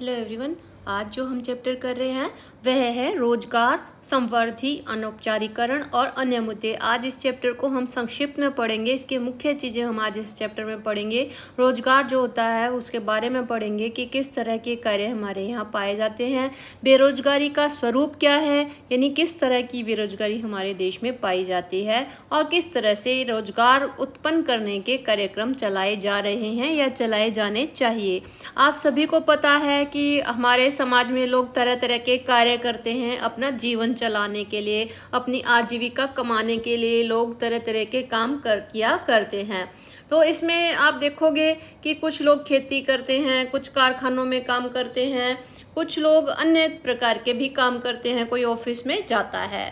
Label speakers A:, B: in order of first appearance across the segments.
A: hello everyone आज जो हम चैप्टर कर रहे हैं वह है रोजगार संवर्धी अनौपचारिकरण और अन्य मुद्दे आज इस चैप्टर को हम संक्षिप्त में पढ़ेंगे इसके मुख्य चीज़ें हम आज इस चैप्टर में पढ़ेंगे रोजगार जो होता है उसके बारे में पढ़ेंगे कि किस तरह के कार्य हमारे यहाँ पाए जाते हैं बेरोजगारी का स्वरूप क्या है यानी किस तरह की बेरोजगारी हमारे देश में पाई जाती है और किस तरह से रोजगार उत्पन्न करने के कार्यक्रम चलाए जा रहे हैं या चलाए जाने चाहिए आप सभी को पता है कि हमारे हमारे समाज में लोग तरह तरह के कार्य करते हैं अपना जीवन चलाने के लिए अपनी आजीविका कमाने के लिए लोग तरह तरह के काम कर किया करते हैं तो इसमें आप देखोगे कि कुछ लोग खेती करते हैं कुछ कारखानों में काम करते हैं कुछ लोग अन्य प्रकार के भी काम करते हैं कोई ऑफिस में जाता है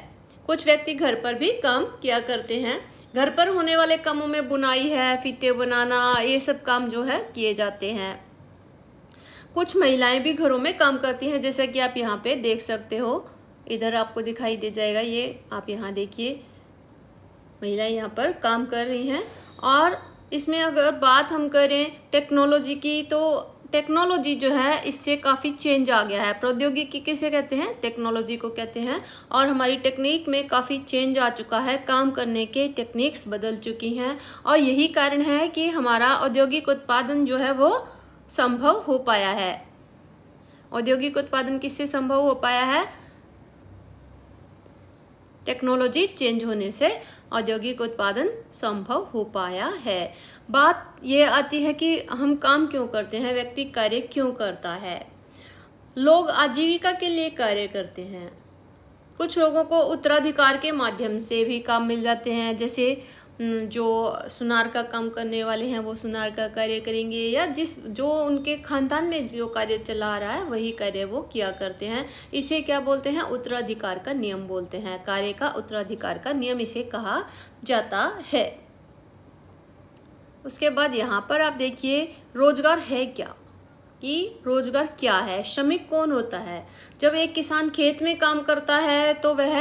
A: कुछ व्यक्ति घर पर भी काम किया करते हैं घर पर होने वाले कामों में बुनाई है फीते बनाना ये सब काम जो है किए जाते हैं कुछ महिलाएं भी घरों में काम करती हैं जैसा कि आप यहाँ पे देख सकते हो इधर आपको दिखाई दे जाएगा ये आप यहाँ देखिए महिलाएं यहाँ पर काम कर रही हैं और इसमें अगर बात हम करें टेक्नोलॉजी की तो टेक्नोलॉजी जो है इससे काफ़ी चेंज आ गया है प्रौद्योगिकी किसे कहते हैं टेक्नोलॉजी को कहते हैं और हमारी टेक्निक में काफ़ी चेंज आ चुका है काम करने के टेक्निक्स बदल चुकी हैं और यही कारण है कि हमारा औद्योगिक उत्पादन जो है वो संभव हो पाया है औद्योगिक उत्पादन किससे संभव हो पाया है टेक्नोलॉजी चेंज होने से औद्योगिक उत्पादन संभव हो पाया है बात यह आती है कि हम काम क्यों करते हैं व्यक्ति कार्य क्यों करता है लोग आजीविका के लिए कार्य करते हैं कुछ लोगों को उत्तराधिकार के माध्यम से भी काम मिल जाते हैं जैसे जो सुनार का काम करने वाले हैं वो सुनार का कार्य करेंगे या जिस जो उनके खानदान में जो कार्य चला रहा है वही कार्य वो किया करते हैं इसे क्या बोलते हैं उत्तराधिकार का नियम बोलते हैं कार्य का उत्तराधिकार का नियम इसे कहा जाता है उसके बाद यहाँ पर आप देखिए रोजगार है क्या कि रोजगार क्या है श्रमिक कौन होता है जब एक किसान खेत में काम करता है तो वह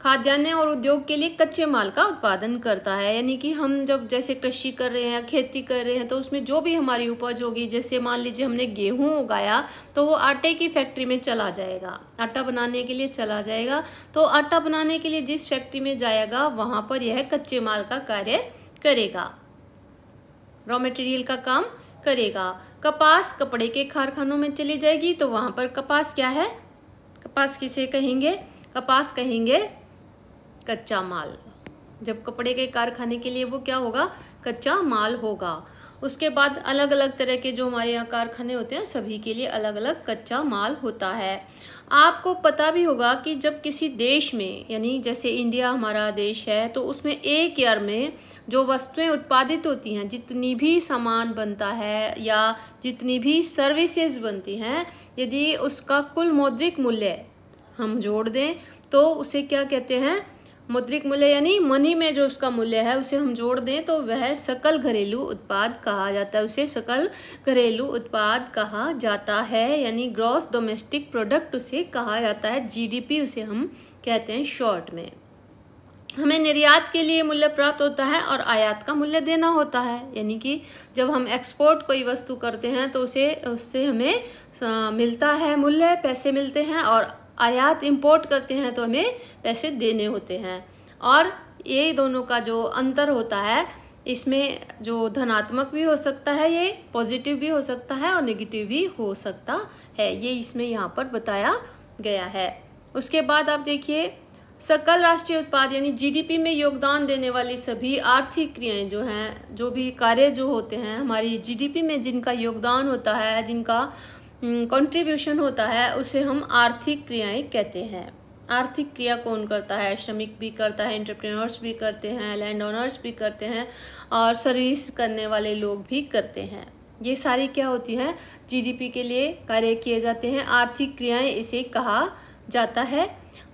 A: खाद्यान्न और उद्योग के लिए कच्चे माल का उत्पादन करता है यानी कि हम जब जैसे कृषि कर रहे हैं खेती कर रहे हैं तो उसमें जो भी हमारी उपज होगी जैसे मान लीजिए हमने गेहूं उगाया तो वो आटे की फैक्ट्री में चला जाएगा आटा बनाने के लिए चला जाएगा तो आटा बनाने के लिए जिस फैक्ट्री में जाएगा वहाँ पर यह कच्चे माल का कार्य करेगा रॉ मटेरियल का काम करेगा कपास कपड़े के कारखानों में चली जाएगी तो वहाँ पर कपास क्या है कपास किसे कहेंगे कपास कहेंगे कच्चा माल जब कपड़े के कारखाने के लिए वो क्या होगा कच्चा माल होगा उसके बाद अलग अलग तरह के जो हमारे यहाँ कारखाने होते हैं सभी के लिए अलग अलग कच्चा माल होता है आपको पता भी होगा कि जब किसी देश में यानी जैसे इंडिया हमारा देश है तो उसमें एक ईयर में जो वस्तुएं उत्पादित होती हैं जितनी भी सामान बनता है या जितनी भी सर्विसेज बनती हैं यदि उसका कुल मौद्रिक मूल्य हम जोड़ दें तो उसे क्या कहते हैं मुद्रिक मूल्य यानी मनी में जो उसका मूल्य है उसे हम जोड़ दें तो वह सकल घरेलू उत्पाद कहा जाता है उसे सकल घरेलू उत्पाद कहा जाता है यानी ग्रॉस डोमेस्टिक प्रोडक्ट उसे कहा जाता है जीडीपी उसे हम कहते हैं शॉर्ट में हमें निर्यात के लिए मूल्य प्राप्त होता है और आयात का मूल्य देना होता है यानी कि जब हम एक्सपोर्ट कोई वस्तु करते हैं तो उसे उससे हमें मिलता है मूल्य पैसे मिलते हैं और आयात इम्पोर्ट करते हैं तो हमें पैसे देने होते हैं और ये दोनों का जो अंतर होता है इसमें जो धनात्मक भी हो सकता है ये पॉजिटिव भी हो सकता है और नेगेटिव भी हो सकता है ये इसमें यहाँ पर बताया गया है उसके बाद आप देखिए सकल राष्ट्रीय उत्पाद यानी जीडीपी में योगदान देने वाली सभी आर्थिक क्रियाएं जो हैं जो भी कार्य जो होते हैं हमारी जीडीपी में जिनका योगदान होता है जिनका कंट्रीब्यूशन हम्म, होता है उसे हम आर्थिक क्रियाएं कहते हैं आर्थिक क्रिया कौन करता है श्रमिक भी करता है एंटरप्रेन्योर्स भी करते हैं लैंड ऑनर्स भी करते हैं और सर्विस करने वाले लोग भी करते हैं ये सारी क्या होती हैं जीडीपी के लिए कार्य किए जाते हैं आर्थिक क्रियाएं इसे कहा जाता है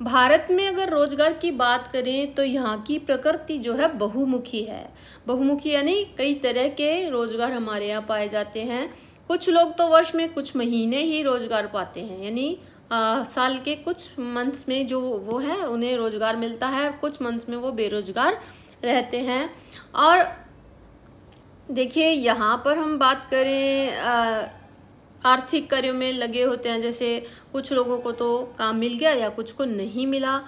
A: भारत में अगर रोजगार की बात करें तो यहाँ की प्रकृति जो है बहुमुखी है बहुमुखी यानी कई तरह के रोजगार हमारे यहाँ पाए जाते हैं कुछ लोग तो वर्ष में कुछ महीने ही रोज़गार पाते हैं यानी साल के कुछ मंथ्स में जो वो है उन्हें रोज़गार मिलता है और कुछ मंथ्स में वो बेरोज़गार रहते हैं और देखिए यहाँ पर हम बात करें आ, आर्थिक कार्यों में लगे होते हैं जैसे कुछ लोगों को तो काम मिल गया या कुछ को नहीं मिला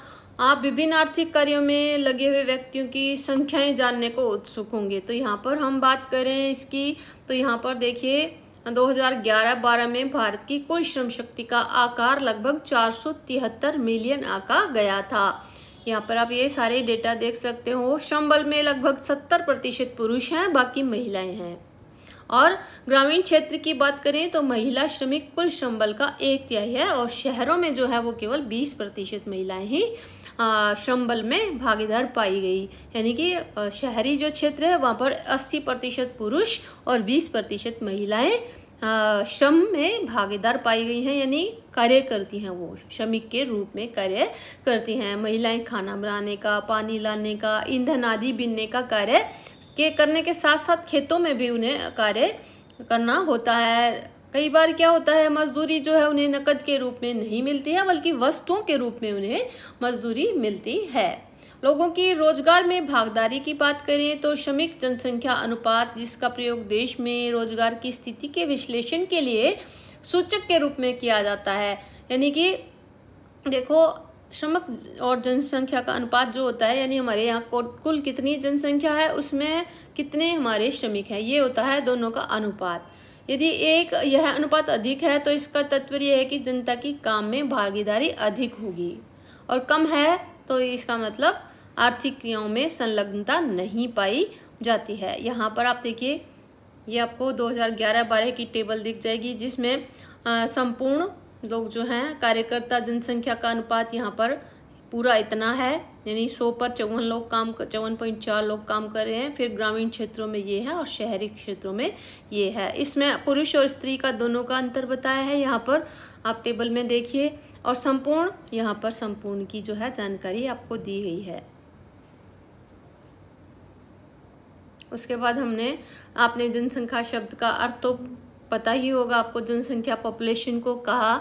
A: आप विभिन्न आर्थिक कार्यों में लगे हुए व्यक्तियों की संख्याएं जानने को उत्सुक होंगे तो यहाँ पर हम बात करें इसकी तो यहाँ पर देखिए 2011-12 में भारत की कुल श्रम शक्ति का आकार लगभग चार मिलियन आका गया था यहाँ पर आप ये सारे डेटा देख सकते हो श्रम बल में लगभग 70 प्रतिशत पुरुष हैं बाकी महिलाएं हैं और ग्रामीण क्षेत्र की बात करें तो महिला श्रमिक कुल श्रम बल का एक तिहाई है और शहरों में जो है वो केवल 20 प्रतिशत महिलाएं ही संबल में भागीदार पाई गई यानी कि शहरी जो क्षेत्र है वहाँ पर अस्सी प्रतिशत पुरुष और बीस प्रतिशत महिलाएँ श्रम में भागीदार पाई गई हैं यानी कार्य करती हैं वो श्रमिक के रूप में कार्य करती हैं महिलाएं खाना बनाने का पानी लाने का ईंधन आदि बीनने का कार्य के करने के साथ साथ खेतों में भी उन्हें कार्य करना होता है कई बार क्या होता है मजदूरी जो है उन्हें नकद के रूप में नहीं मिलती है बल्कि वस्तुओं के रूप में उन्हें मजदूरी मिलती है लोगों की रोजगार में भागदारी की बात करें तो श्रमिक जनसंख्या अनुपात जिसका प्रयोग देश में रोजगार की स्थिति के विश्लेषण के लिए सूचक के रूप में किया जाता है यानी कि देखो श्रमिक और जनसंख्या का अनुपात जो होता है यानी हमारे यहाँ कुल कितनी जनसंख्या है उसमें कितने हमारे श्रमिक हैं ये होता है दोनों का अनुपात यदि एक यह अनुपात अधिक है तो इसका तत्व यह है कि जनता की काम में भागीदारी अधिक होगी और कम है तो इसका मतलब आर्थिक क्रियाओं में संलग्नता नहीं पाई जाती है यहाँ पर आप देखिए ये आपको 2011-12 की टेबल दिख जाएगी जिसमें संपूर्ण लोग जो हैं कार्यकर्ता जनसंख्या का अनुपात यहाँ पर पूरा इतना है यानी सौ पर चौवन लोग काम चौवन पॉइंट चार लोग काम कर रहे हैं फिर ग्रामीण क्षेत्रों में ये है और शहरी क्षेत्रों में ये है इसमें पुरुष और स्त्री का दोनों का अंतर बताया है यहाँ पर आप टेबल में देखिए और संपूर्ण यहाँ पर संपूर्ण की जो है जानकारी आपको दी गई है उसके बाद हमने आपने जनसंख्या शब्द का अर्थ तो पता ही होगा आपको जनसंख्या पॉपुलेशन को कहा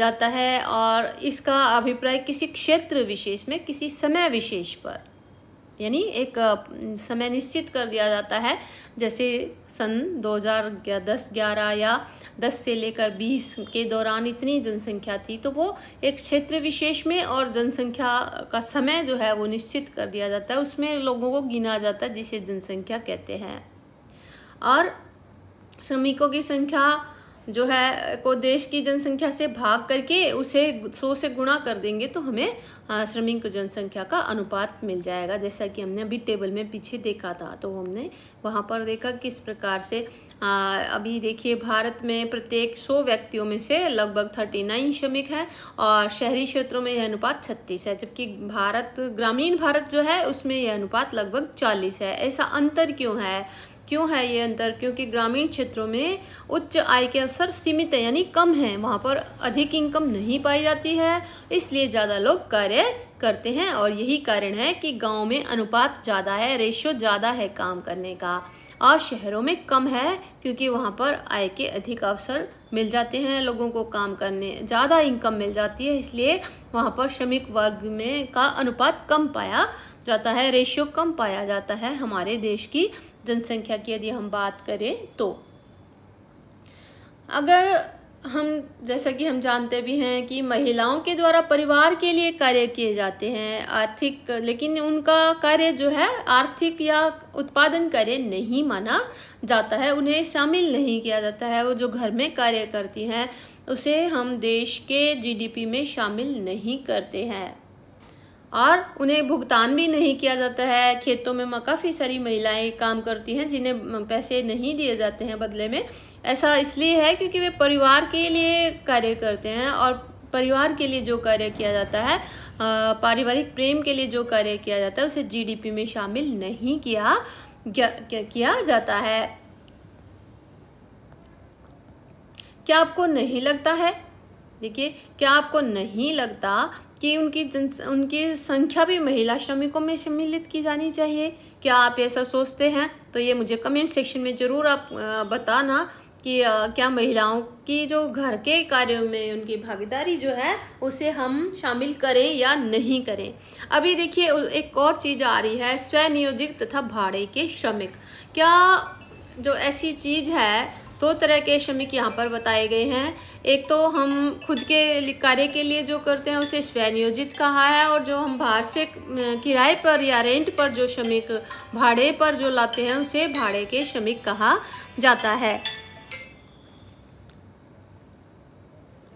A: जाता है और इसका अभिप्राय किसी क्षेत्र विशेष में किसी समय विशेष पर यानी एक समय निश्चित कर दिया जाता है जैसे सन 2010 ग्यारह या 10 से लेकर 20 के दौरान इतनी जनसंख्या थी तो वो एक क्षेत्र विशेष में और जनसंख्या का समय जो है वो निश्चित कर दिया जाता है उसमें लोगों को गिना जाता है जिसे जनसंख्या कहते हैं और श्रमिकों की संख्या जो है को देश की जनसंख्या से भाग करके उसे सौ से गुणा कर देंगे तो हमें श्रमिक जनसंख्या का अनुपात मिल जाएगा जैसा कि हमने अभी टेबल में पीछे देखा था तो हमने वहाँ पर देखा किस प्रकार से आ, अभी देखिए भारत में प्रत्येक सौ व्यक्तियों में से लगभग थर्टी नाइन श्रमिक हैं और शहरी क्षेत्रों में यह अनुपात छत्तीस है जबकि भारत ग्रामीण भारत जो है उसमें यह अनुपात लगभग चालीस है ऐसा अंतर क्यों है क्यों है ये अंतर क्योंकि ग्रामीण क्षेत्रों में उच्च आय के अवसर सीमित है यानी कम हैं वहाँ पर अधिक इनकम नहीं पाई जाती है इसलिए ज़्यादा लोग कार्य करते हैं और यही कारण है कि गाँव में अनुपात ज़्यादा है रेशियो ज़्यादा है काम करने का और शहरों में कम है क्योंकि वहाँ पर आय के अधिक अवसर मिल जाते हैं लोगों को काम करने ज़्यादा इनकम मिल जाती है इसलिए वहाँ पर श्रमिक वर्ग में का अनुपात कम पाया जाता है रेशियो कम पाया जाता है हमारे देश की जनसंख्या की यदि हम बात करें तो अगर हम जैसा कि हम जानते भी हैं कि महिलाओं के द्वारा परिवार के लिए कार्य किए जाते हैं आर्थिक लेकिन उनका कार्य जो है आर्थिक या उत्पादन कार्य नहीं माना जाता है उन्हें शामिल नहीं किया जाता है वो जो घर में कार्य करती हैं उसे हम देश के जीडीपी में शामिल नहीं करते हैं और उन्हें भुगतान भी नहीं किया जाता है खेतों में काफ़ी सारी महिलाएं काम करती हैं जिन्हें पैसे नहीं दिए जाते हैं बदले में ऐसा इसलिए है क्योंकि वे परिवार के लिए कार्य करते हैं और परिवार के लिए जो कार्य किया जाता है पारिवारिक प्रेम के लिए जो कार्य किया जाता है उसे जीडीपी में शामिल नहीं किया क्या, किया जाता है क्या आपको नहीं लगता है देखिए क्या आपको नहीं लगता कि उनकी जन उनकी संख्या भी महिला श्रमिकों में सम्मिलित की जानी चाहिए क्या आप ऐसा सोचते हैं तो ये मुझे कमेंट सेक्शन में ज़रूर आप बताना कि क्या महिलाओं की जो घर के कार्यों में उनकी भागीदारी जो है उसे हम शामिल करें या नहीं करें अभी देखिए एक और चीज़ आ रही है स्वनियोजित तथा भाड़े के श्रमिक क्या जो ऐसी चीज़ है दो तरह के श्रमिक यहाँ पर बताए गए हैं एक तो हम खुद के कार्य के लिए जो करते हैं उसे स्वनियोजित कहा है और जो हम बाहर से किराए पर या रेंट पर जो श्रमिक भाड़े पर जो लाते हैं उसे भाड़े के श्रमिक कहा जाता है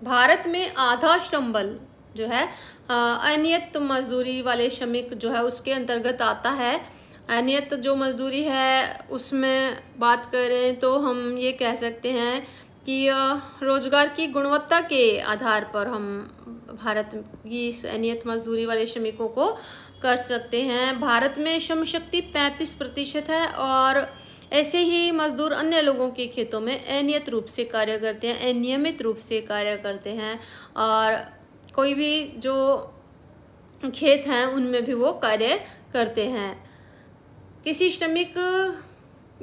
A: भारत में आधा श्रम बल जो है अनियत मजदूरी वाले श्रमिक जो है उसके अंतर्गत आता है अनियत जो मज़दूरी है उसमें बात करें तो हम ये कह सकते हैं कि रोज़गार की गुणवत्ता के आधार पर हम भारत की इस अनियत मजदूरी वाले श्रमिकों को कर सकते हैं भारत में श्रम शक्ति पैंतीस प्रतिशत है और ऐसे ही मजदूर अन्य लोगों के खेतों में अनियत रूप से कार्य करते हैं अनियमित रूप से कार्य करते हैं और कोई भी जो खेत हैं उनमें भी वो कार्य करते हैं किसी श्रमिक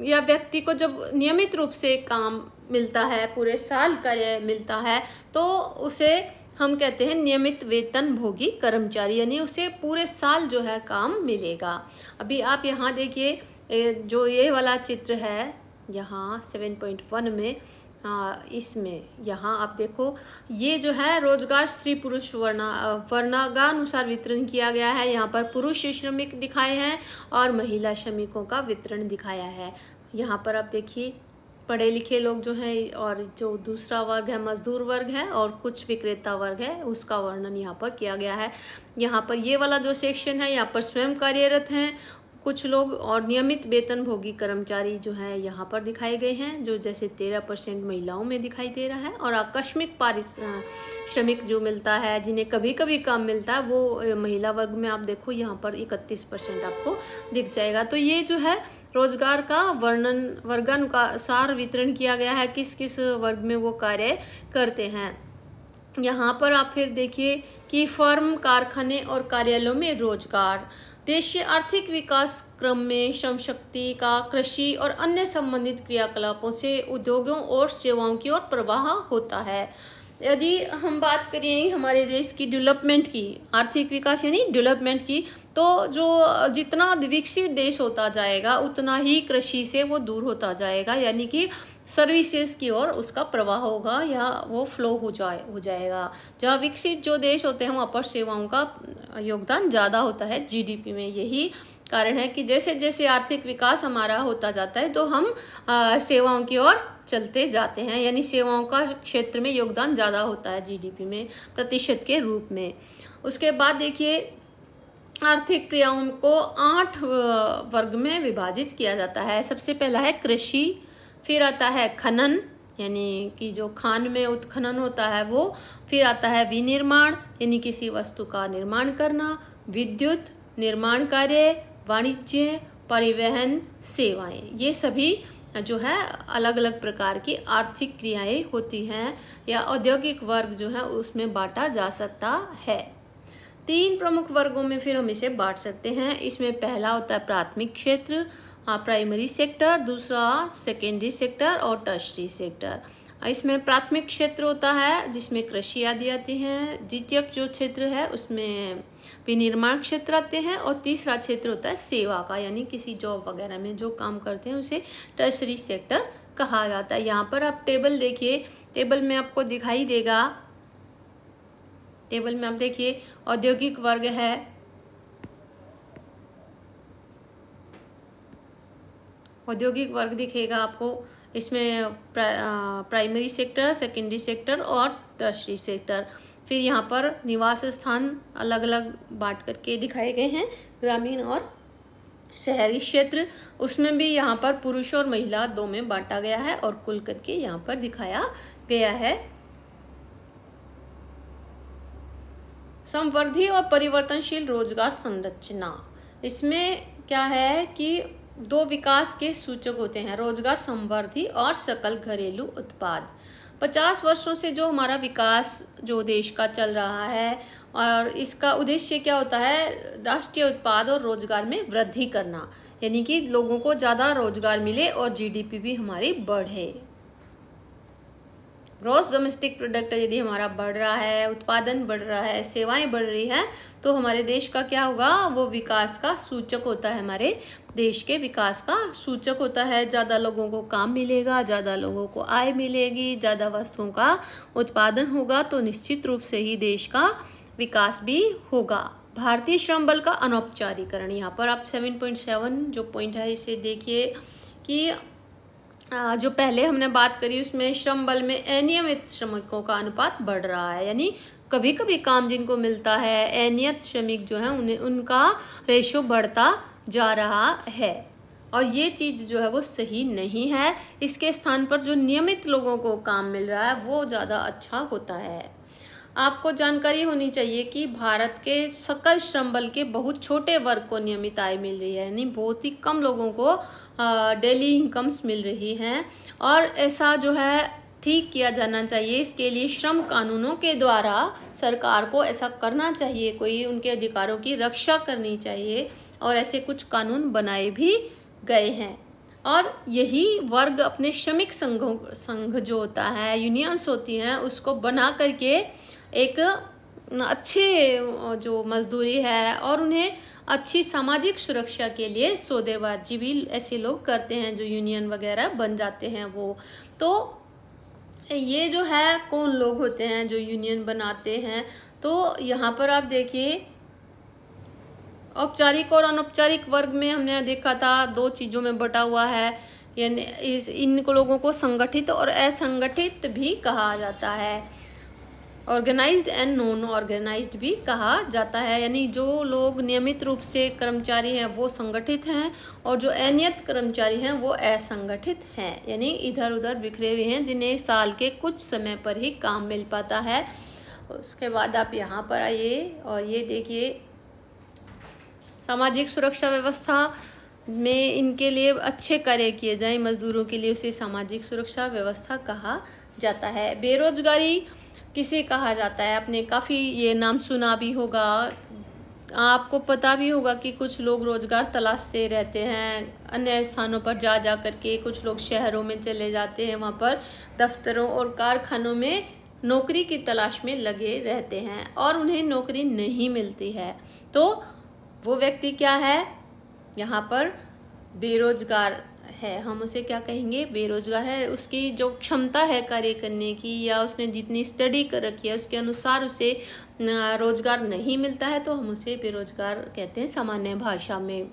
A: या व्यक्ति को जब नियमित रूप से काम मिलता है पूरे साल कार्य मिलता है तो उसे हम कहते हैं नियमित वेतन भोगी कर्मचारी यानी उसे पूरे साल जो है काम मिलेगा अभी आप यहाँ देखिए जो ये वाला चित्र है यहाँ सेवन पॉइंट वन में इसमें यहाँ आप देखो ये जो है रोजगार स्त्री पुरुष वर्णा वर्णागानुसार वितरण किया गया है यहाँ पर पुरुष श्रमिक दिखाए हैं और महिला श्रमिकों का वितरण दिखाया है यहाँ पर आप देखिए पढ़े लिखे लोग जो हैं और जो दूसरा वर्ग है मजदूर वर्ग है और कुछ विक्रेता वर्ग है उसका वर्णन यहाँ पर किया गया है यहाँ पर ये वाला जो सेक्शन है यहाँ पर स्वयं कार्यरत हैं कुछ लोग और नियमित वेतन भोगी कर्मचारी जो है यहाँ पर दिखाए गए हैं जो जैसे तेरह परसेंट महिलाओं में दिखाई दे रहा है और आकस्मिक पारिश्रमिक जो मिलता है जिन्हें कभी कभी काम मिलता है वो महिला वर्ग में आप देखो यहाँ पर इकतीस परसेंट आपको दिख जाएगा तो ये जो है रोजगार का वर्णन वर्गानुसार वितरण किया गया है किस किस वर्ग में वो कार्य करते हैं यहाँ पर आप फिर देखिए कि फर्म कारखाने और कार्यालयों में रोजगार देश के आर्थिक विकास क्रम में श्रम शक्ति का कृषि और अन्य संबंधित क्रियाकलापों से उद्योगों और सेवाओं की ओर प्रवाह होता है यदि हम बात करें हमारे देश की डेवलपमेंट की आर्थिक विकास यानी डेवलपमेंट की तो जो जितना विकसित देश होता जाएगा उतना ही कृषि से वो दूर होता जाएगा यानी कि सर्विसेज की ओर उसका प्रवाह होगा या वो फ्लो हो जाए हो जाएगा जहाँ विकसित जो देश होते हैं वहाँ पर सेवाओं का योगदान ज़्यादा होता है जीडीपी में यही कारण है कि जैसे जैसे आर्थिक विकास हमारा होता जाता है तो हम आ, सेवाओं की ओर चलते जाते हैं यानी सेवाओं का क्षेत्र में योगदान ज़्यादा होता है जीडीपी में प्रतिशत के रूप में उसके बाद देखिए आर्थिक क्रियाओं को आठ वर्ग में विभाजित किया जाता है सबसे पहला है कृषि फिर आता है खनन यानी कि जो खान में उत्खनन होता है वो फिर आता है विनिर्माण यानी किसी वस्तु का निर्माण करना विद्युत निर्माण कार्य वाणिज्य परिवहन सेवाएं ये सभी जो है अलग अलग प्रकार की आर्थिक क्रियाएं होती हैं या औद्योगिक वर्ग जो है उसमें बांटा जा सकता है तीन प्रमुख वर्गों में फिर हम इसे बांट सकते हैं इसमें पहला होता है प्राथमिक क्षेत्र प्राइमरी हाँ, सेक्टर दूसरा सेकेंडरी सेक्टर और टर्सरी सेक्टर इसमें प्राथमिक क्षेत्र होता है जिसमें कृषि आदि आती हैं द्वितीयक जो क्षेत्र है उसमें विनिर्माण क्षेत्र आते हैं और तीसरा क्षेत्र होता है सेवा का यानी किसी जॉब वगैरह में जो काम करते हैं उसे टर्सरी सेक्टर कहा जाता है यहाँ पर आप टेबल देखिए टेबल में आपको दिखाई देगा टेबल में आप देखिए औद्योगिक वर्ग है औद्योगिक वर्ग दिखेगा आपको इसमें प्राइमरी सेक्टर सेकेंडरी सेक्टर और टर्सरी सेक्टर फिर यहाँ पर निवास स्थान अलग अलग बांट करके दिखाए गए हैं ग्रामीण और शहरी क्षेत्र उसमें भी यहाँ पर पुरुष और महिला दो में बांटा गया है और कुल करके यहाँ पर दिखाया गया है संवर्धि और परिवर्तनशील रोजगार संरचना इसमें क्या है कि दो विकास के सूचक होते हैं रोजगार संवर्धि और सकल घरेलू उत्पाद पचास वर्षों से जो हमारा विकास जो देश का चल रहा है और इसका उद्देश्य क्या होता है राष्ट्रीय उत्पाद और रोजगार में वृद्धि करना यानी कि लोगों को ज़्यादा रोजगार मिले और जीडीपी भी हमारी बढ़े ग्रॉस डोमेस्टिक प्रोडक्ट यदि हमारा बढ़ रहा है उत्पादन बढ़ रहा है सेवाएं बढ़ रही हैं तो हमारे देश का क्या होगा वो विकास का सूचक होता है हमारे देश के विकास का सूचक होता है ज़्यादा लोगों को काम मिलेगा ज़्यादा लोगों को आय मिलेगी ज़्यादा वस्तुओं का उत्पादन होगा तो निश्चित रूप से ही देश का विकास भी होगा भारतीय श्रम बल का अनौपचारीकरण यहाँ पर आप सेवन पॉइंट सेवन जो पॉइंट है इसे देखिए कि जो पहले हमने बात करी उसमें श्रम बल में अनियमित श्रमिकों का अनुपात बढ़ रहा है यानी कभी कभी काम जिनको मिलता है अनियत श्रमिक जो है उन्हें उनका रेशो बढ़ता जा रहा है और ये चीज़ जो है वो सही नहीं है इसके स्थान पर जो नियमित लोगों को काम मिल रहा है वो ज़्यादा अच्छा होता है आपको जानकारी होनी चाहिए कि भारत के सकल श्रम बल के बहुत छोटे वर्ग को नियमित आय मिल रही है यानी बहुत ही कम लोगों को डेली इनकम्स मिल रही हैं और ऐसा जो है ठीक किया जाना चाहिए इसके लिए श्रम कानूनों के द्वारा सरकार को ऐसा करना चाहिए कोई उनके अधिकारों की रक्षा करनी चाहिए और ऐसे कुछ कानून बनाए भी गए हैं और यही वर्ग अपने श्रमिक संघों संघ जो होता है यूनियंस होती हैं उसको बना करके एक अच्छे जो मजदूरी है और उन्हें अच्छी सामाजिक सुरक्षा के लिए सौदेबाजी भी ऐसे लोग करते हैं जो यूनियन वगैरह बन जाते हैं वो तो ये जो है कौन लोग होते हैं जो यूनियन बनाते हैं तो यहाँ पर आप देखिए औपचारिक और अनौपचारिक वर्ग में हमने देखा था दो चीज़ों में बटा हुआ है यानी इस इन लोगों को संगठित और असंगठित भी कहा जाता है ऑर्गेनाइज्ड एंड नॉन ऑर्गेनाइज्ड भी कहा जाता है यानी जो लोग नियमित रूप से कर्मचारी हैं वो संगठित हैं और जो अनियत कर्मचारी हैं वो असंगठित हैं यानी इधर उधर बिखरे हुए हैं जिन्हें साल के कुछ समय पर ही काम मिल पाता है उसके बाद आप यहाँ पर आइए और ये देखिए सामाजिक सुरक्षा व्यवस्था में इनके लिए अच्छे कार्य किए जाए मजदूरों के लिए उसे सामाजिक सुरक्षा व्यवस्था कहा जाता है बेरोजगारी किसे कहा जाता है आपने काफ़ी ये नाम सुना भी होगा आपको पता भी होगा कि कुछ लोग रोज़गार तलाशते रहते हैं अन्य स्थानों पर जा जा करके कुछ लोग शहरों में चले जाते हैं वहाँ पर दफ्तरों और कारखानों में नौकरी की तलाश में लगे रहते हैं और उन्हें नौकरी नहीं मिलती है तो वो व्यक्ति क्या है यहाँ पर बेरोजगार है हम उसे क्या कहेंगे बेरोजगार है उसकी जो क्षमता है कार्य करने की या उसने जितनी स्टडी कर रखी है उसके अनुसार उसे रोजगार नहीं मिलता है तो हम उसे बेरोजगार कहते हैं सामान्य भाषा में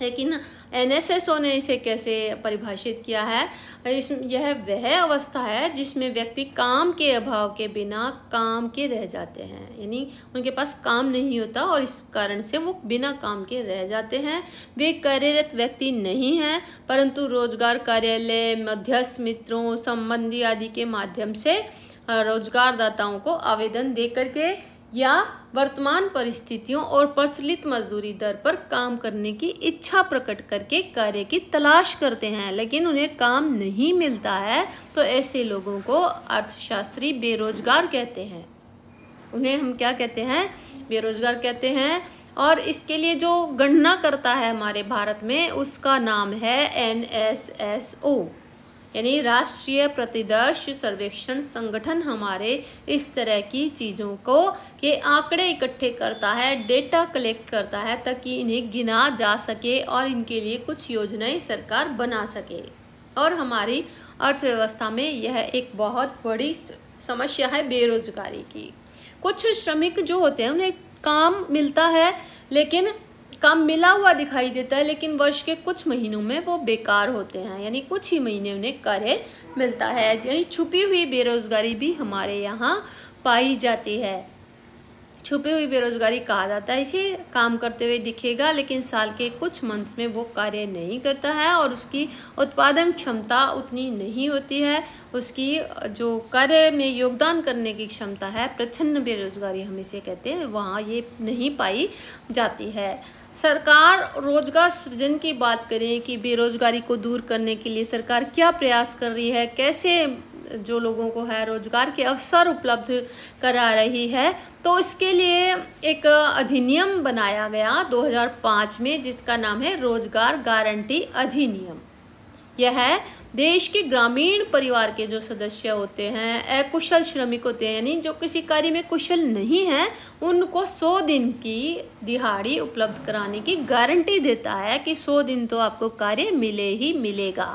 A: लेकिन एनएसएसओ ने इसे कैसे परिभाषित किया है इस यह वह अवस्था है जिसमें व्यक्ति काम के अभाव के बिना काम के रह जाते हैं यानी उनके पास काम नहीं होता और इस कारण से वो बिना काम के रह जाते हैं वे कार्यरत व्यक्ति नहीं हैं परंतु रोजगार कार्यालय मध्यस्थ मित्रों संबंधी आदि के माध्यम से रोजगारदाताओं को आवेदन दे करके या वर्तमान परिस्थितियों और प्रचलित मजदूरी दर पर काम करने की इच्छा प्रकट करके कार्य की तलाश करते हैं लेकिन उन्हें काम नहीं मिलता है तो ऐसे लोगों को अर्थशास्त्री बेरोजगार कहते हैं उन्हें हम क्या कहते हैं बेरोजगार कहते हैं और इसके लिए जो गणना करता है हमारे भारत में उसका नाम है एन एस एस ओ यानी राष्ट्रीय प्रतिदर्श सर्वेक्षण संगठन हमारे इस तरह की चीज़ों को के आंकड़े इकट्ठे करता है डेटा कलेक्ट करता है ताकि इन्हें गिना जा सके और इनके लिए कुछ योजनाएं सरकार बना सके और हमारी अर्थव्यवस्था में यह एक बहुत बड़ी समस्या है बेरोजगारी की कुछ श्रमिक जो होते हैं उन्हें काम मिलता है लेकिन काम मिला हुआ दिखाई देता है लेकिन वर्ष के कुछ महीनों में वो बेकार होते हैं यानी कुछ ही महीने उन्हें कार्य मिलता है यानी छुपी हुई बेरोजगारी भी हमारे यहाँ पाई जाती है छुपी हुई बेरोजगारी कहा जाता है इसे काम करते हुए दिखेगा लेकिन साल के कुछ मंथ्स में वो कार्य नहीं करता है और उसकी उत्पादन क्षमता उतनी नहीं होती है उसकी जो कार्य में योगदान करने की क्षमता है प्रचन्न बेरोजगारी हम इसे कहते हैं वहाँ ये नहीं पाई जाती है सरकार रोजगार सृजन की बात करें कि बेरोजगारी को दूर करने के लिए सरकार क्या प्रयास कर रही है कैसे जो लोगों को है रोजगार के अवसर उपलब्ध करा रही है तो इसके लिए एक अधिनियम बनाया गया 2005 में जिसका नाम है रोजगार गारंटी अधिनियम यह है देश के ग्रामीण परिवार के जो सदस्य होते हैं अकुशल श्रमिक होते हैं यानी जो किसी कार्य में कुशल नहीं है उनको सौ दिन की दिहाड़ी उपलब्ध कराने की गारंटी देता है कि सौ दिन तो आपको कार्य मिले ही मिलेगा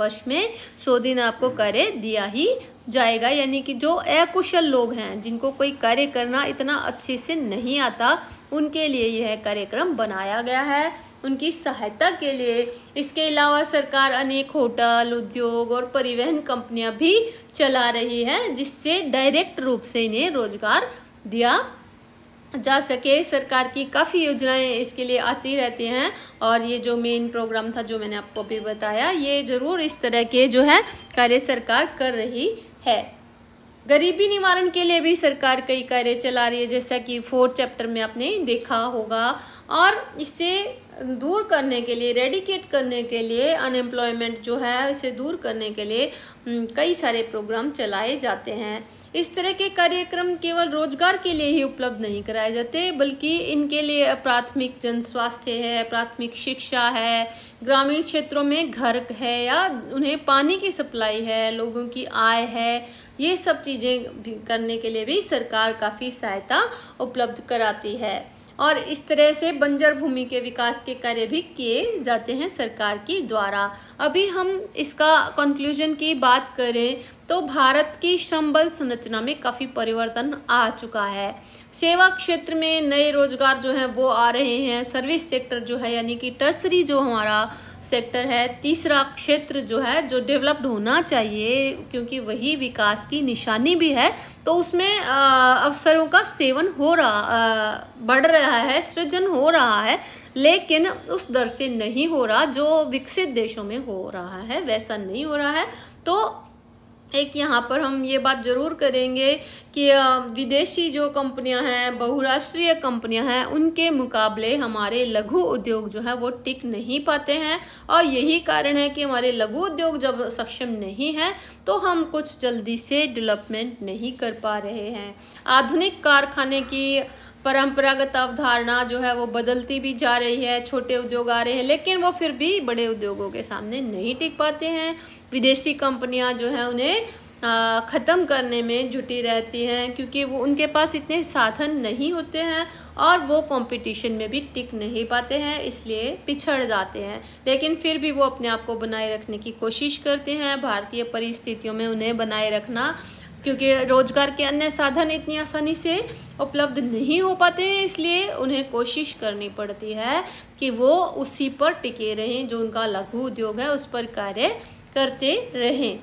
A: वर्ष में सौ दिन आपको कार्य दिया ही जाएगा यानी कि जो अकुशल लोग हैं जिनको कोई कार्य करना इतना अच्छे से नहीं आता उनके लिए यह कार्यक्रम बनाया गया है उनकी सहायता के लिए इसके अलावा सरकार अनेक होटल उद्योग और परिवहन कंपनियां भी चला रही है जिससे डायरेक्ट रूप से इन्हें रोजगार दिया जा सके सरकार की काफ़ी योजनाएं इसके लिए आती रहती हैं और ये जो मेन प्रोग्राम था जो मैंने आपको अभी बताया ये ज़रूर इस तरह के जो है कार्य सरकार कर रही है गरीबी निवारण के लिए भी सरकार कई कार्य चला रही है जैसा कि फोर्थ चैप्टर में आपने देखा होगा और इससे दूर करने के लिए रेडिकेट करने के लिए अनएम्प्लॉयमेंट जो है इसे दूर करने के लिए हम्म, कई सारे प्रोग्राम चलाए जाते हैं इस तरह के कार्यक्रम केवल रोजगार के लिए ही उपलब्ध नहीं कराए जाते बल्कि इनके लिए प्राथमिक जन स्वास्थ्य है प्राथमिक शिक्षा है ग्रामीण क्षेत्रों में घर है या उन्हें पानी की सप्लाई है लोगों की आय है ये सब चीज़ें करने के लिए भी सरकार काफ़ी सहायता उपलब्ध कराती है और इस तरह से बंजर भूमि के विकास के कार्य भी किए जाते हैं सरकार के द्वारा अभी हम इसका कंक्लूजन की बात करें तो भारत की श्रम बल संरचना में काफ़ी परिवर्तन आ चुका है सेवा क्षेत्र में नए रोजगार जो हैं वो आ रहे हैं सर्विस सेक्टर जो है यानी कि टर्सरी जो हमारा सेक्टर है तीसरा क्षेत्र जो है जो डेवलप्ड होना चाहिए क्योंकि वही विकास की निशानी भी है तो उसमें अवसरों का सेवन हो रहा बढ़ रहा है सृजन हो रहा है लेकिन उस दर से नहीं हो रहा जो विकसित देशों में हो रहा है वैसा नहीं हो रहा है तो एक यहाँ पर हम ये बात ज़रूर करेंगे कि विदेशी जो कंपनियां हैं बहुराष्ट्रीय कंपनियां हैं उनके मुकाबले हमारे लघु उद्योग जो है वो टिक नहीं पाते हैं और यही कारण है कि हमारे लघु उद्योग जब सक्षम नहीं है तो हम कुछ जल्दी से डेवलपमेंट नहीं कर पा रहे हैं आधुनिक कारखाने की परंपरागत अवधारणा जो है वो बदलती भी जा रही है छोटे उद्योग आ रहे हैं लेकिन वो फिर भी बड़े उद्योगों के सामने नहीं टिक पाते हैं विदेशी कंपनियां जो हैं उन्हें ख़त्म करने में जुटी रहती हैं क्योंकि वो उनके पास इतने साधन नहीं होते हैं और वो कंपटीशन में भी टिक नहीं पाते हैं इसलिए पिछड़ जाते हैं लेकिन फिर भी वो अपने आप को बनाए रखने की कोशिश करते हैं भारतीय परिस्थितियों में उन्हें बनाए रखना क्योंकि रोजगार के अन्य साधन इतनी आसानी से उपलब्ध नहीं हो पाते हैं इसलिए उन्हें कोशिश करनी पड़ती है कि वो उसी पर टिके रहें जो उनका लघु उद्योग है उस पर कार्य करते रहें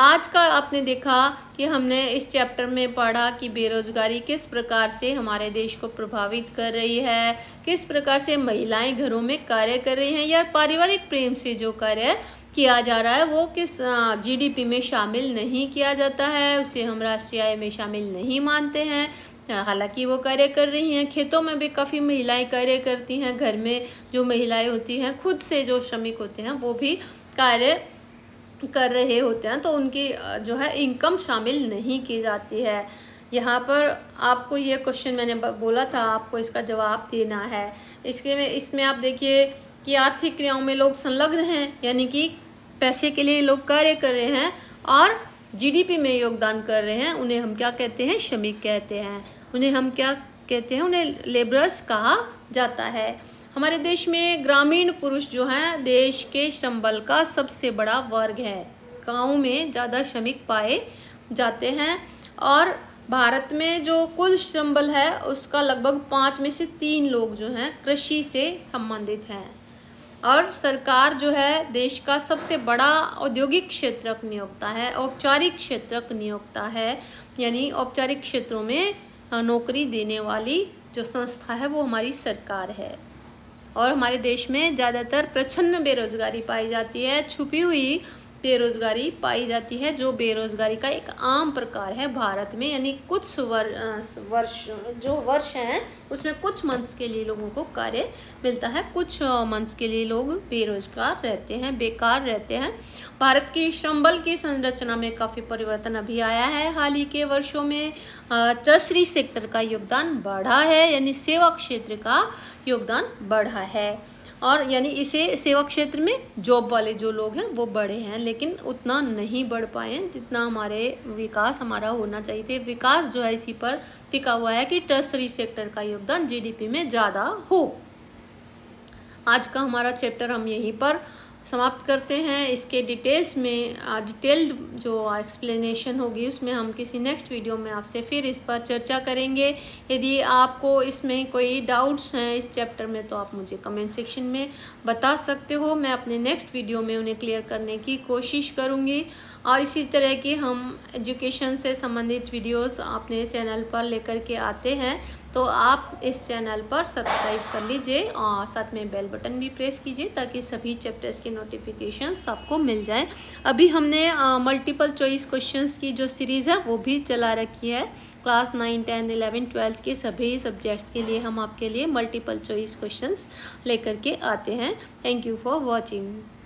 A: आज का आपने देखा कि हमने इस चैप्टर में पढ़ा कि बेरोज़गारी किस प्रकार से हमारे देश को प्रभावित कर रही है किस प्रकार से महिलाएं घरों में कार्य कर रही हैं या पारिवारिक प्रेम से जो कार्य किया जा रहा है वो किस जीडीपी में शामिल नहीं किया जाता है उसे हम राष्ट्रीय आय में शामिल नहीं मानते हैं हालांकि वो कार्य कर रही हैं खेतों में भी काफ़ी महिलाएं कार्य करती हैं घर में जो महिलाएं होती हैं खुद से जो श्रमिक होते हैं वो भी कार्य कर रहे होते हैं तो उनकी जो है इनकम शामिल नहीं की जाती है यहाँ पर आपको ये क्वेश्चन मैंने बोला था आपको इसका जवाब देना है इसके में इसमें आप देखिए कि आर्थिक क्रियाओं में लोग संलग्न हैं यानी कि पैसे के लिए लोग कार्य कर रहे हैं और जीडीपी में योगदान कर रहे हैं उन्हें हम क्या कहते हैं श्रमिक कहते हैं उन्हें हम क्या कहते हैं उन्हें लेबरर्स कहा जाता है हमारे देश में ग्रामीण पुरुष जो हैं देश के श्रम बल का सबसे बड़ा वर्ग है गाँव में ज़्यादा श्रमिक पाए जाते हैं और भारत में जो कुल श्रम बल है उसका लगभग पाँच में से तीन लोग जो हैं कृषि से संबंधित हैं और सरकार जो है देश का सबसे बड़ा औद्योगिक क्षेत्रक नियोक्ता है औपचारिक क्षेत्रक नियोक्ता है यानी औपचारिक क्षेत्रों में नौकरी देने वाली जो संस्था है वो हमारी सरकार है और हमारे देश में ज़्यादातर प्रछन्न बेरोजगारी पाई जाती है छुपी हुई बेरोजगारी पाई जाती है जो बेरोजगारी का एक आम प्रकार है भारत में यानी कुछ वर, वर्ष जो वर्ष हैं उसमें कुछ मंथ्स के लिए लोगों को कार्य मिलता है कुछ मंथ्स के लिए लोग बेरोजगार रहते हैं बेकार रहते हैं भारत की संबल की संरचना में काफ़ी परिवर्तन अभी आया है हाल ही के वर्षों में टर्सरी सेक्टर का योगदान बढ़ा है यानी सेवा क्षेत्र का योगदान बढ़ा है और यानी इसे सेवा क्षेत्र में जॉब वाले जो लोग हैं वो बढ़े हैं लेकिन उतना नहीं बढ़ पाए हैं जितना हमारे विकास हमारा होना चाहिए थे विकास जो है इसी पर टिका हुआ है कि ट्रस्टरी सेक्टर का योगदान जीडीपी में ज़्यादा हो आज का हमारा चैप्टर हम यहीं पर समाप्त करते हैं इसके डिटेल्स में डिटेल्ड जो एक्सप्लेनेशन होगी उसमें हम किसी नेक्स्ट वीडियो में आपसे फिर इस पर चर्चा करेंगे यदि आपको इसमें कोई डाउट्स हैं इस चैप्टर में तो आप मुझे कमेंट सेक्शन में बता सकते हो मैं अपने नेक्स्ट वीडियो में उन्हें क्लियर करने की कोशिश करूँगी और इसी तरह की हम एजुकेशन से संबंधित वीडियोज़ अपने चैनल पर लेकर के आते हैं तो आप इस चैनल पर सब्सक्राइब कर लीजिए और साथ में बेल बटन भी प्रेस कीजिए ताकि सभी चैप्टर्स के नोटिफिकेशन आपको मिल जाए अभी हमने मल्टीपल चॉइस क्वेश्चंस की जो सीरीज़ है वो भी चला रखी है class nine ten eleven twelfth के सभी सब्जेक्ट्स के लिए हम आपके लिए मल्टीपल चॉइस क्वेश्चंस लेकर के आते हैं थैंक यू फॉर वॉचिंग